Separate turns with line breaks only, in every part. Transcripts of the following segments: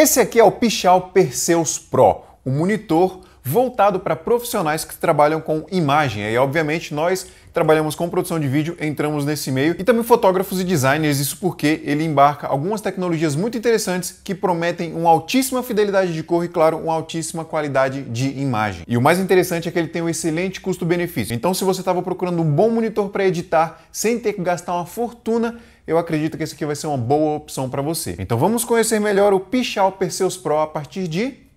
Esse aqui é o Pichal Perseus Pro, um monitor voltado para profissionais que trabalham com imagem. E obviamente nós que trabalhamos com produção de vídeo entramos nesse meio e também fotógrafos e designers, isso porque ele embarca algumas tecnologias muito interessantes que prometem uma altíssima fidelidade de cor e claro, uma altíssima qualidade de imagem. E o mais interessante é que ele tem um excelente custo-benefício. Então se você estava procurando um bom monitor para editar sem ter que gastar uma fortuna, eu acredito que esse aqui vai ser uma boa opção para você. Então vamos conhecer melhor o Pichal Perseus Pro a partir de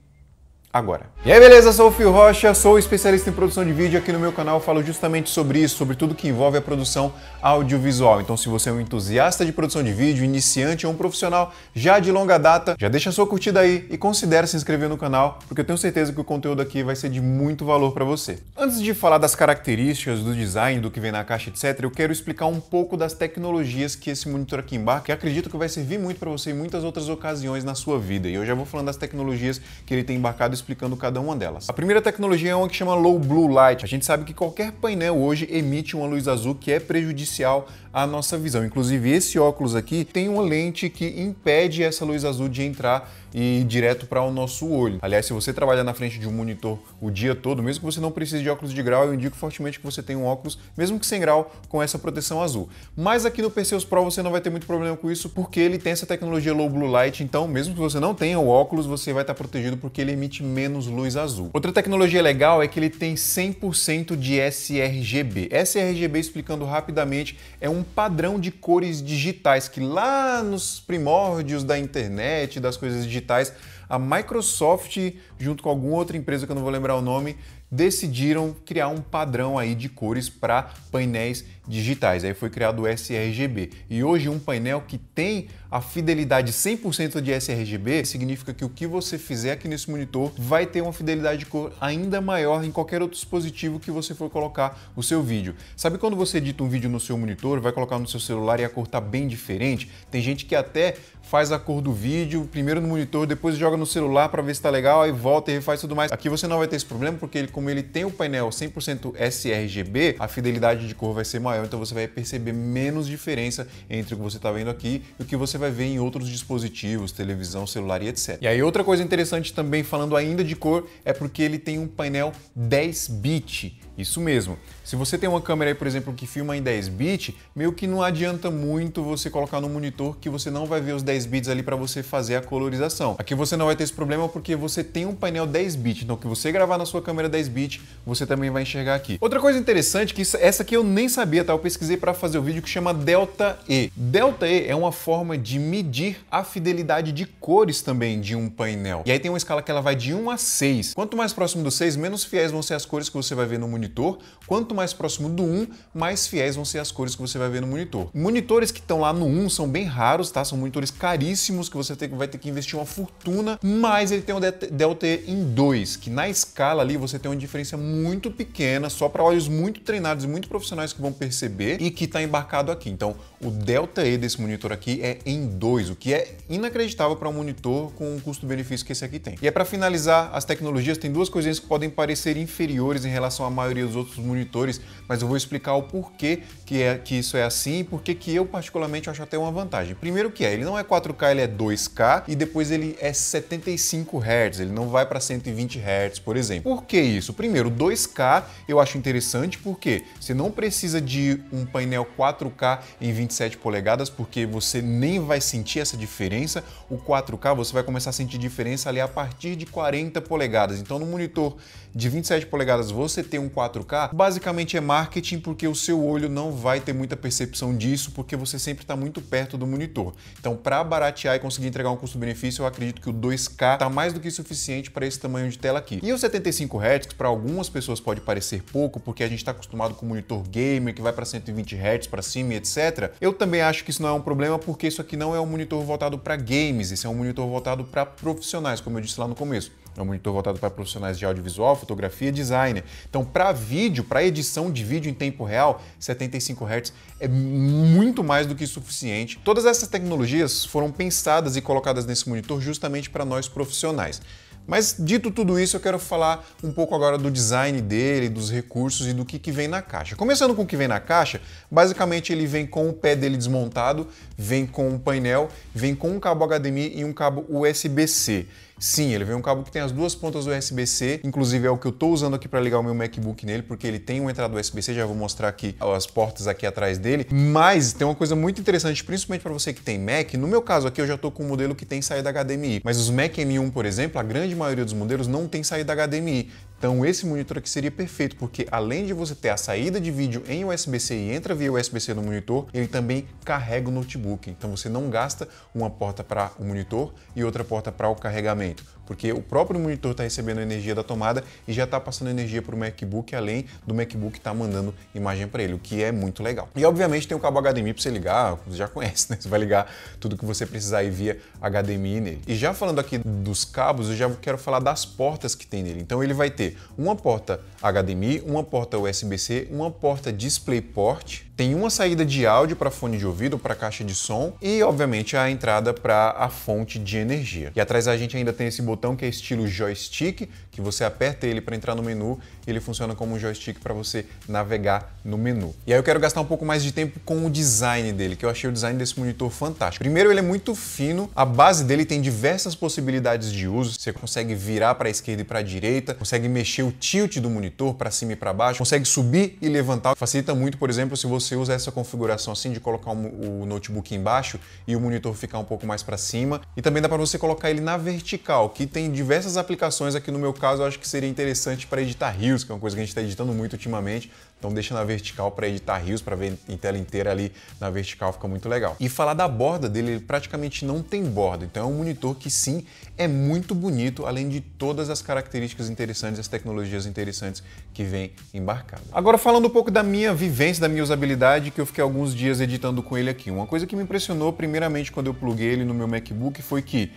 agora. E aí, beleza? Sou o Fio Rocha, sou especialista em produção de vídeo aqui no meu canal, falo justamente sobre isso, sobre tudo que envolve a produção audiovisual. Então, se você é um entusiasta de produção de vídeo, iniciante ou um profissional já de longa data, já deixa a sua curtida aí e considere se inscrever no canal, porque eu tenho certeza que o conteúdo aqui vai ser de muito valor para você. Antes de falar das características do design, do que vem na caixa, etc, eu quero explicar um pouco das tecnologias que esse monitor aqui embarca, e acredito que vai servir muito para você em muitas outras ocasiões na sua vida. E eu já vou falando das tecnologias que ele tem embarcado explicando cada uma delas. A primeira tecnologia é uma que chama Low Blue Light. A gente sabe que qualquer painel hoje emite uma luz azul que é prejudicial à nossa visão. Inclusive, esse óculos aqui tem uma lente que impede essa luz azul de entrar e direto para o nosso olho. Aliás, se você trabalha na frente de um monitor o dia todo, mesmo que você não precise de óculos de grau, eu indico fortemente que você tenha um óculos, mesmo que sem grau, com essa proteção azul. Mas aqui no Perseus Pro você não vai ter muito problema com isso, porque ele tem essa tecnologia low blue light, então mesmo que você não tenha o óculos, você vai estar tá protegido porque ele emite menos luz azul. Outra tecnologia legal é que ele tem 100% de sRGB. sRGB, explicando rapidamente, é um padrão de cores digitais que lá nos primórdios da internet, das coisas digitais, digitais, a Microsoft, junto com alguma outra empresa que eu não vou lembrar o nome, decidiram criar um padrão aí de cores para painéis digitais. Aí foi criado o sRGB. E hoje um painel que tem a fidelidade 100% de sRGB significa que o que você fizer aqui nesse monitor vai ter uma fidelidade de cor ainda maior em qualquer outro dispositivo que você for colocar o seu vídeo. Sabe quando você edita um vídeo no seu monitor, vai colocar no seu celular e a cor tá bem diferente? Tem gente que até faz a cor do vídeo primeiro no monitor, depois joga no celular para ver se tá legal, aí volta e refaz tudo mais. Aqui você não vai ter esse problema porque ele como ele tem o painel 100% sRGB, a fidelidade de cor vai ser maior, então você vai perceber menos diferença entre o que você está vendo aqui e o que você vai ver em outros dispositivos, televisão, celular e etc. E aí outra coisa interessante também, falando ainda de cor, é porque ele tem um painel 10 bit, isso mesmo. Se você tem uma câmera aí, por exemplo, que filma em 10 bits, meio que não adianta muito você colocar no monitor que você não vai ver os 10 bits ali para você fazer a colorização. Aqui você não vai ter esse problema porque você tem um painel 10 bits, então o que você gravar na sua câmera 10 bits, você também vai enxergar aqui. Outra coisa interessante que essa aqui eu nem sabia, tá? Eu pesquisei para fazer o vídeo que chama delta E. Delta E é uma forma de medir a fidelidade de cores também de um painel. E aí tem uma escala que ela vai de 1 a 6. Quanto mais próximo do 6, menos fiéis vão ser as cores que você vai ver no monitor monitor. Quanto mais próximo do 1, mais fiéis vão ser as cores que você vai ver no monitor. Monitores que estão lá no 1 são bem raros, tá? São monitores caríssimos que você vai ter que investir uma fortuna, mas ele tem um Delta em 2, que na escala ali você tem uma diferença muito pequena, só para olhos muito treinados e muito profissionais que vão perceber e que está embarcado aqui. Então, o delta E desse monitor aqui é em 2, o que é inacreditável para um monitor com o custo-benefício que esse aqui tem. E é para finalizar, as tecnologias tem duas coisinhas que podem parecer inferiores em relação à maioria maioria dos outros monitores, mas eu vou explicar o porquê que, é, que isso é assim e porquê que eu particularmente acho até uma vantagem. Primeiro que é, ele não é 4K, ele é 2K e depois ele é 75 Hz, ele não vai para 120 Hz, por exemplo. Por que isso? Primeiro, 2K eu acho interessante porque você não precisa de um painel 4K em 27 polegadas porque você nem vai sentir essa diferença. O 4K você vai começar a sentir diferença ali a partir de 40 polegadas. Então no monitor de 27 polegadas você ter um 4K, basicamente é marketing porque o seu olho não vai ter muita percepção disso, porque você sempre está muito perto do monitor. Então, para baratear e conseguir entregar um custo-benefício, eu acredito que o 2K está mais do que suficiente para esse tamanho de tela aqui. E o 75 Hz, para algumas pessoas pode parecer pouco, porque a gente está acostumado com monitor gamer que vai para 120 Hz para cima e etc. Eu também acho que isso não é um problema, porque isso aqui não é um monitor voltado para games, esse é um monitor voltado para profissionais, como eu disse lá no começo. É um monitor voltado para profissionais de audiovisual, fotografia e design. Então, para vídeo, para edição de vídeo em tempo real, 75 Hz é muito mais do que suficiente. Todas essas tecnologias foram pensadas e colocadas nesse monitor justamente para nós profissionais. Mas dito tudo isso, eu quero falar um pouco agora do design dele, dos recursos e do que, que vem na caixa. Começando com o que vem na caixa, basicamente ele vem com o pé dele desmontado, vem com um painel, vem com um cabo HDMI e um cabo USB-C. Sim, ele vem um cabo que tem as duas pontas USB-C, inclusive é o que eu estou usando aqui para ligar o meu MacBook nele, porque ele tem uma entrada USB-C, já vou mostrar aqui as portas aqui atrás dele. Mas tem uma coisa muito interessante, principalmente para você que tem Mac, no meu caso aqui eu já estou com um modelo que tem saída HDMI, mas os Mac M1, por exemplo, a grande grande maioria dos modelos não tem saída HDMI. Então esse monitor aqui seria perfeito, porque além de você ter a saída de vídeo em USB-C e entra via USB-C no monitor, ele também carrega o notebook. Então você não gasta uma porta para o monitor e outra porta para o carregamento, porque o próprio monitor está recebendo energia da tomada e já está passando energia para o MacBook, além do MacBook estar tá mandando imagem para ele, o que é muito legal. E obviamente tem o cabo HDMI para você ligar, você já conhece, né? Você vai ligar tudo que você precisar via HDMI nele. E já falando aqui dos cabos, eu já quero falar das portas que tem nele. Então ele vai ter uma porta HDMI, uma porta USB-C, uma porta DisplayPort tem uma saída de áudio para fone de ouvido, para caixa de som e, obviamente, a entrada para a fonte de energia. E atrás da gente ainda tem esse botão que é estilo joystick, que você aperta ele para entrar no menu e ele funciona como um joystick para você navegar no menu. E aí eu quero gastar um pouco mais de tempo com o design dele, que eu achei o design desse monitor fantástico. Primeiro, ele é muito fino, a base dele tem diversas possibilidades de uso, você consegue virar para a esquerda e para a direita, consegue mexer o tilt do monitor para cima e para baixo, consegue subir e levantar, facilita muito, por exemplo, se você você usa essa configuração assim de colocar o notebook embaixo e o monitor ficar um pouco mais para cima. E também dá para você colocar ele na vertical, que tem diversas aplicações aqui no meu caso, eu acho que seria interessante para editar rios, que é uma coisa que a gente está editando muito ultimamente. Então deixa na vertical para editar rios, para ver em tela inteira ali na vertical, fica muito legal. E falar da borda dele, ele praticamente não tem borda, então é um monitor que sim, é muito bonito, além de todas as características interessantes, as tecnologias interessantes que vem embarcado. Agora falando um pouco da minha vivência, da minha usabilidade, que eu fiquei alguns dias editando com ele aqui. Uma coisa que me impressionou primeiramente quando eu pluguei ele no meu MacBook foi que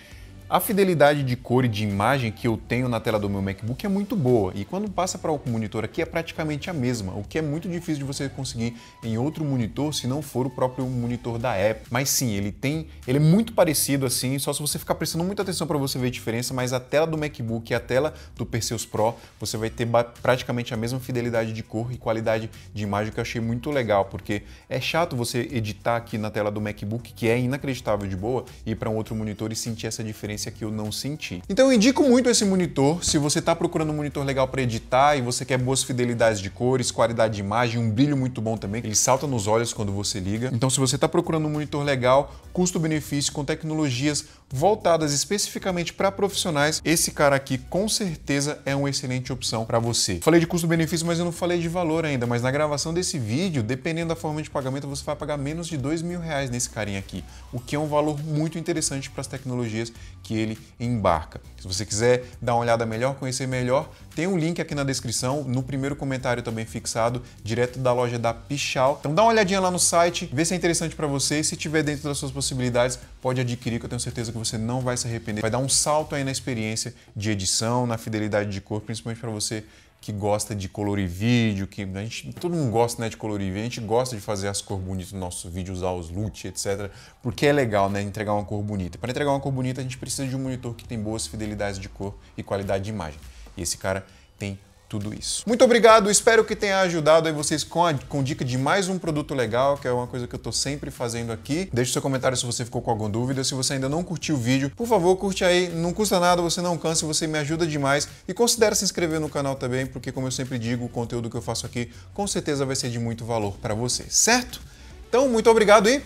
a fidelidade de cor e de imagem que eu tenho na tela do meu MacBook é muito boa e quando passa para o monitor aqui é praticamente a mesma, o que é muito difícil de você conseguir em outro monitor se não for o próprio monitor da Apple. Mas sim, ele tem, ele é muito parecido assim, só se você ficar prestando muita atenção para você ver a diferença, mas a tela do MacBook e a tela do Perseus Pro, você vai ter praticamente a mesma fidelidade de cor e qualidade de imagem que eu achei muito legal, porque é chato você editar aqui na tela do MacBook, que é inacreditável de boa, e ir para um outro monitor e sentir essa diferença que eu não senti. Então eu indico muito esse monitor se você está procurando um monitor legal para editar e você quer boas fidelidades de cores, qualidade de imagem, um brilho muito bom também. Ele salta nos olhos quando você liga. Então se você está procurando um monitor legal, custo-benefício com tecnologias voltadas especificamente para profissionais, esse cara aqui com certeza é uma excelente opção para você. Falei de custo-benefício, mas eu não falei de valor ainda, mas na gravação desse vídeo, dependendo da forma de pagamento, você vai pagar menos de dois mil reais nesse carinha aqui, o que é um valor muito interessante para as tecnologias que ele embarca. Se você quiser dar uma olhada melhor, conhecer melhor, tem um link aqui na descrição, no primeiro comentário também fixado, direto da loja da Pichal. Então dá uma olhadinha lá no site, vê se é interessante para você se tiver dentro das suas possibilidades, pode adquirir que eu tenho certeza que você não vai se arrepender. Vai dar um salto aí na experiência de edição, na fidelidade de cor, principalmente para você que gosta de colorir vídeo, que a gente, todo mundo gosta né, de colorir vídeo, a gente gosta de fazer as cores bonitas no nosso vídeo, usar os loot, etc. Porque é legal né, entregar uma cor bonita. Para entregar uma cor bonita, a gente precisa de um monitor que tem boas fidelidades de cor e qualidade de imagem. E esse cara tem tudo isso. Muito obrigado, espero que tenha ajudado aí vocês com, a, com dica de mais um produto legal, que é uma coisa que eu tô sempre fazendo aqui. Deixe seu comentário se você ficou com alguma dúvida, se você ainda não curtiu o vídeo, por favor, curte aí, não custa nada, você não cansa, você me ajuda demais e considere se inscrever no canal também, porque como eu sempre digo, o conteúdo que eu faço aqui com certeza vai ser de muito valor para você, certo? Então, muito obrigado e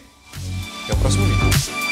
até o próximo vídeo.